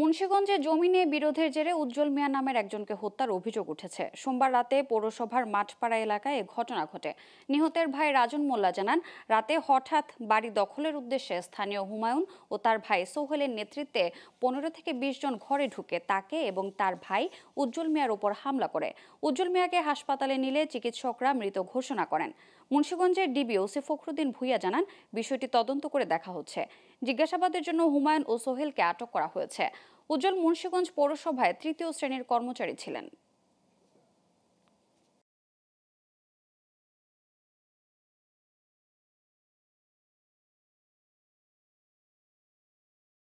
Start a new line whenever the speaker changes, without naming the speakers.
মুন্সীগঞ্জে জমি নিয়ে বিরোধের জেরে উজ্জ্বল মিয়া নামের একজনকে হত্যার অভিযোগ উঠেছে সোমবার রাতে পৌরসভার মাঠপাড়া এলাকায় এ ঘটনা ঘটে নিহতের ভাই রাজন মোল্লা জানান রাতে হঠাৎ বাড়ি দখলের উদ্দেশ্যে স্থানীয় হুমায়ুন ও তার ভাই সোহেলের নেতৃত্বে পনেরো থেকে বিশ জন ঘরে ঢুকে তাকে এবং তার ভাই উজ্জ্বল মিয়ার ওপর হামলা করে উজ্জ্বল মিয়াকে হাসপাতালে নিলে চিকিৎসকরা মৃত ঘোষণা করেন মুন্সীগঞ্জের ডিবি ওসি ফখরুদ্দিন ভুইয়া জানান বিষয়টি তদন্ত করে দেখা হচ্ছে জিজ্ঞাসাবাদের জন্য হুমায়ুন ও সোহেলকে আটক করা হয়েছে উজ্জ্বল মুন্সীগঞ্জ পৌরসভায় তৃতীয় শ্রেণীর কর্মচারী ছিলেন